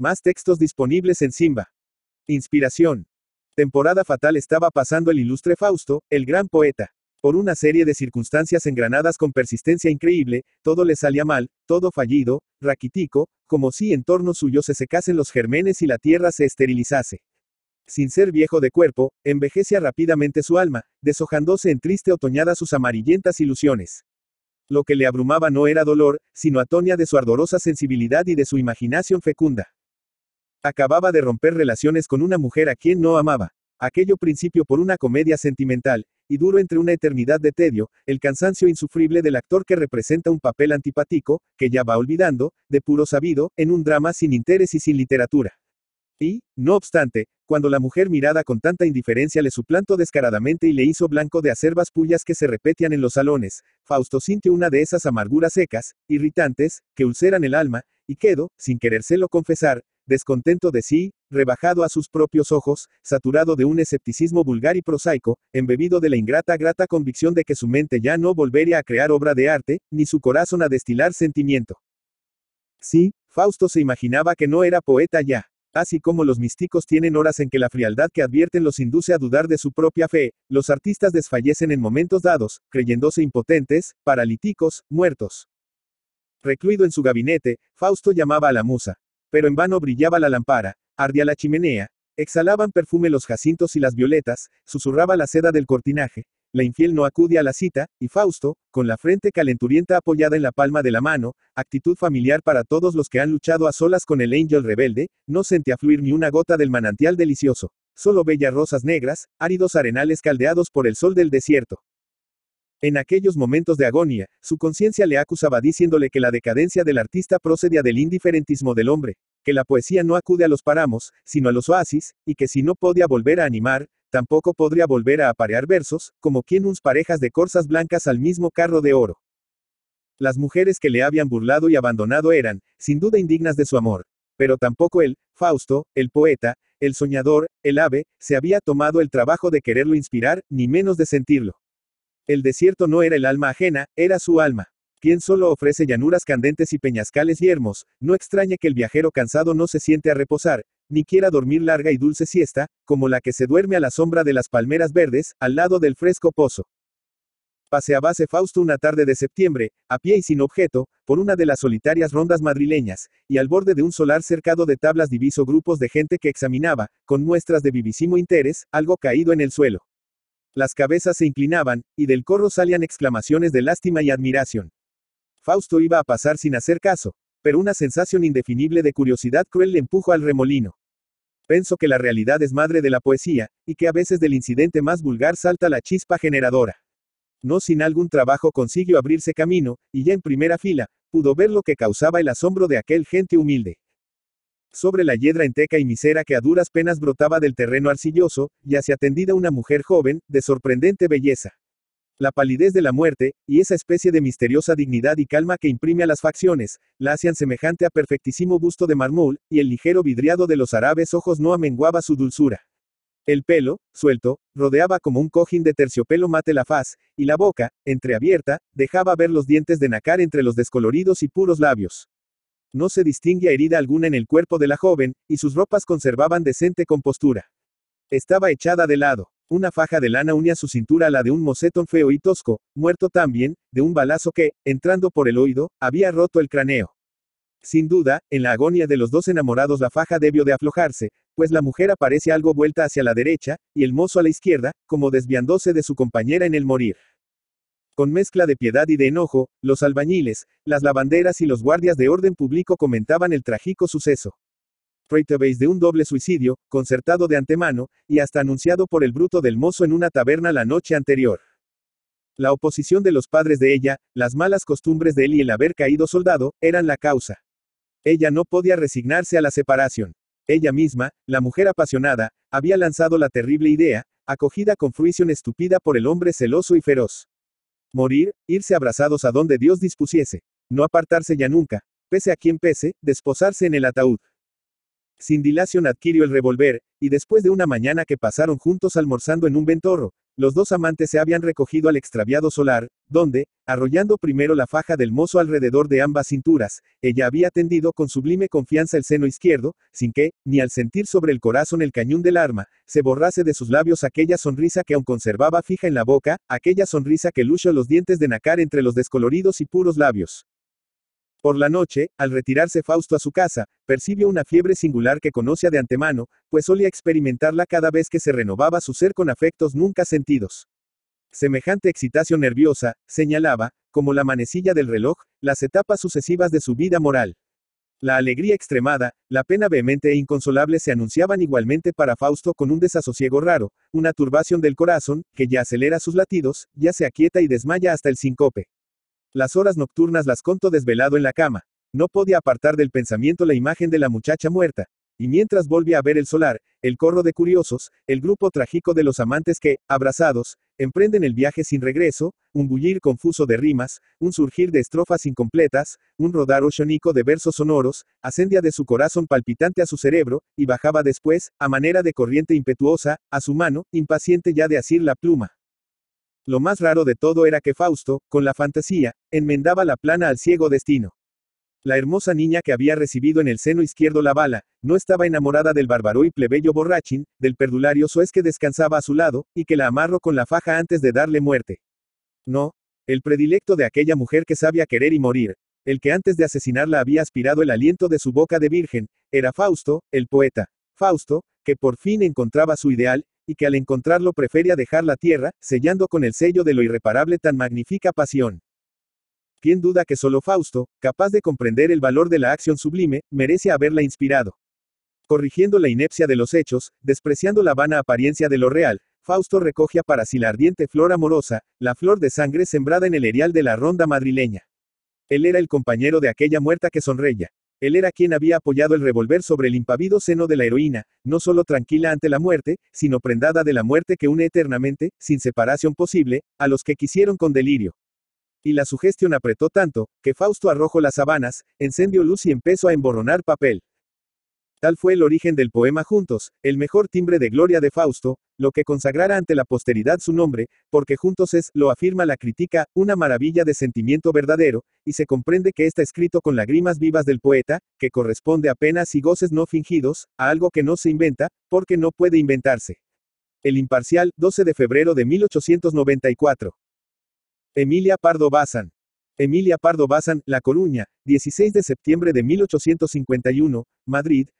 Más textos disponibles en Simba. Inspiración. Temporada fatal estaba pasando el ilustre Fausto, el gran poeta. Por una serie de circunstancias engranadas con persistencia increíble, todo le salía mal, todo fallido, raquitico, como si en torno suyo se secasen los germenes y la tierra se esterilizase. Sin ser viejo de cuerpo, envejecía rápidamente su alma, deshojándose en triste otoñada sus amarillentas ilusiones. Lo que le abrumaba no era dolor, sino atonia de su ardorosa sensibilidad y de su imaginación fecunda. Acababa de romper relaciones con una mujer a quien no amaba. Aquello principio por una comedia sentimental, y duro entre una eternidad de tedio, el cansancio insufrible del actor que representa un papel antipático, que ya va olvidando, de puro sabido, en un drama sin interés y sin literatura. Y, no obstante, cuando la mujer mirada con tanta indiferencia le suplantó descaradamente y le hizo blanco de acerbas pullas que se repetían en los salones, Fausto sintió una de esas amarguras secas, irritantes, que ulceran el alma, y quedó, sin querérselo confesar, descontento de sí, rebajado a sus propios ojos, saturado de un escepticismo vulgar y prosaico, embebido de la ingrata grata convicción de que su mente ya no volvería a crear obra de arte, ni su corazón a destilar sentimiento. Sí, Fausto se imaginaba que no era poeta ya. Así como los místicos tienen horas en que la frialdad que advierten los induce a dudar de su propia fe, los artistas desfallecen en momentos dados, creyéndose impotentes, paralíticos, muertos. Recluido en su gabinete, Fausto llamaba a la musa. Pero en vano brillaba la lámpara, ardía la chimenea, exhalaban perfume los jacintos y las violetas, susurraba la seda del cortinaje, la infiel no acude a la cita, y Fausto, con la frente calenturienta apoyada en la palma de la mano, actitud familiar para todos los que han luchado a solas con el angel rebelde, no sentía fluir ni una gota del manantial delicioso, solo bellas rosas negras, áridos arenales caldeados por el sol del desierto. En aquellos momentos de agonía, su conciencia le acusaba diciéndole que la decadencia del artista procedía del indiferentismo del hombre, que la poesía no acude a los páramos, sino a los oasis, y que si no podía volver a animar, tampoco podría volver a aparear versos, como quien uns parejas de corzas blancas al mismo carro de oro. Las mujeres que le habían burlado y abandonado eran, sin duda, indignas de su amor. Pero tampoco él, Fausto, el poeta, el soñador, el ave, se había tomado el trabajo de quererlo inspirar, ni menos de sentirlo. El desierto no era el alma ajena, era su alma. Quien solo ofrece llanuras candentes y peñascales yermos, no extraña que el viajero cansado no se siente a reposar, ni quiera dormir larga y dulce siesta, como la que se duerme a la sombra de las palmeras verdes, al lado del fresco pozo. Paseaba Fausto una tarde de septiembre, a pie y sin objeto, por una de las solitarias rondas madrileñas, y al borde de un solar cercado de tablas diviso grupos de gente que examinaba, con muestras de vivísimo interés, algo caído en el suelo. Las cabezas se inclinaban, y del corro salían exclamaciones de lástima y admiración. Fausto iba a pasar sin hacer caso, pero una sensación indefinible de curiosidad cruel le empujó al remolino. Pienso que la realidad es madre de la poesía, y que a veces del incidente más vulgar salta la chispa generadora. No sin algún trabajo consiguió abrirse camino, y ya en primera fila, pudo ver lo que causaba el asombro de aquel gente humilde. Sobre la hiedra enteca y misera que a duras penas brotaba del terreno arcilloso, y hacia tendida una mujer joven, de sorprendente belleza. La palidez de la muerte, y esa especie de misteriosa dignidad y calma que imprime a las facciones, la hacían semejante a perfectísimo busto de mármol, y el ligero vidriado de los árabes ojos no amenguaba su dulzura. El pelo, suelto, rodeaba como un cojín de terciopelo mate la faz, y la boca, entreabierta, dejaba ver los dientes de nacar entre los descoloridos y puros labios. No se distinguía herida alguna en el cuerpo de la joven, y sus ropas conservaban decente compostura. Estaba echada de lado. Una faja de lana unía su cintura a la de un mocetón feo y tosco, muerto también, de un balazo que, entrando por el oído, había roto el cráneo. Sin duda, en la agonía de los dos enamorados la faja debió de aflojarse, pues la mujer aparece algo vuelta hacia la derecha, y el mozo a la izquierda, como desviándose de su compañera en el morir. Con mezcla de piedad y de enojo, los albañiles, las lavanderas y los guardias de orden público comentaban el trágico suceso. Tratabase de un doble suicidio, concertado de antemano, y hasta anunciado por el bruto del mozo en una taberna la noche anterior. La oposición de los padres de ella, las malas costumbres de él y el haber caído soldado, eran la causa. Ella no podía resignarse a la separación. Ella misma, la mujer apasionada, había lanzado la terrible idea, acogida con fruición estúpida por el hombre celoso y feroz. Morir, irse abrazados a donde Dios dispusiese. No apartarse ya nunca, pese a quien pese, desposarse en el ataúd. Sin dilación adquirió el revolver, y después de una mañana que pasaron juntos almorzando en un ventorro, los dos amantes se habían recogido al extraviado solar, donde, arrollando primero la faja del mozo alrededor de ambas cinturas, ella había tendido con sublime confianza el seno izquierdo, sin que, ni al sentir sobre el corazón el cañón del arma, se borrase de sus labios aquella sonrisa que aún conservaba fija en la boca, aquella sonrisa que luchó los dientes de nacar entre los descoloridos y puros labios. Por la noche, al retirarse Fausto a su casa, percibió una fiebre singular que conocía de antemano, pues solía experimentarla cada vez que se renovaba su ser con afectos nunca sentidos. Semejante excitación nerviosa, señalaba, como la manecilla del reloj, las etapas sucesivas de su vida moral. La alegría extremada, la pena vehemente e inconsolable se anunciaban igualmente para Fausto con un desasosiego raro, una turbación del corazón, que ya acelera sus latidos, ya se aquieta y desmaya hasta el síncope. Las horas nocturnas las contó desvelado en la cama. No podía apartar del pensamiento la imagen de la muchacha muerta. Y mientras volvía a ver el solar, el corro de curiosos, el grupo trágico de los amantes que, abrazados, emprenden el viaje sin regreso, un bullir confuso de rimas, un surgir de estrofas incompletas, un rodar oceánico de versos sonoros, ascendía de su corazón palpitante a su cerebro, y bajaba después, a manera de corriente impetuosa, a su mano, impaciente ya de asir la pluma. Lo más raro de todo era que Fausto, con la fantasía, enmendaba la plana al ciego destino. La hermosa niña que había recibido en el seno izquierdo la bala, no estaba enamorada del bárbaro y plebeyo borrachín, del perdulario soez que descansaba a su lado, y que la amarró con la faja antes de darle muerte. No. El predilecto de aquella mujer que sabía querer y morir, el que antes de asesinarla había aspirado el aliento de su boca de virgen, era Fausto, el poeta. Fausto, que por fin encontraba su ideal, y que al encontrarlo prefería dejar la tierra, sellando con el sello de lo irreparable tan magnífica pasión. ¿Quién duda que solo Fausto, capaz de comprender el valor de la acción sublime, merece haberla inspirado? Corrigiendo la inepcia de los hechos, despreciando la vana apariencia de lo real, Fausto recoge para sí la ardiente flor amorosa, la flor de sangre sembrada en el erial de la ronda madrileña. Él era el compañero de aquella muerta que sonreía. Él era quien había apoyado el revolver sobre el impavido seno de la heroína, no solo tranquila ante la muerte, sino prendada de la muerte que une eternamente, sin separación posible, a los que quisieron con delirio. Y la sugestión apretó tanto, que Fausto arrojó las sabanas, encendió luz y empezó a emborronar papel. Tal fue el origen del poema Juntos, el mejor timbre de gloria de Fausto, lo que consagrara ante la posteridad su nombre, porque Juntos es, lo afirma la crítica, una maravilla de sentimiento verdadero, y se comprende que está escrito con lágrimas vivas del poeta, que corresponde apenas y goces no fingidos, a algo que no se inventa, porque no puede inventarse. El Imparcial, 12 de febrero de 1894. Emilia Pardo Bazán. Emilia Pardo Bazán, La Coruña, 16 de septiembre de 1851, Madrid,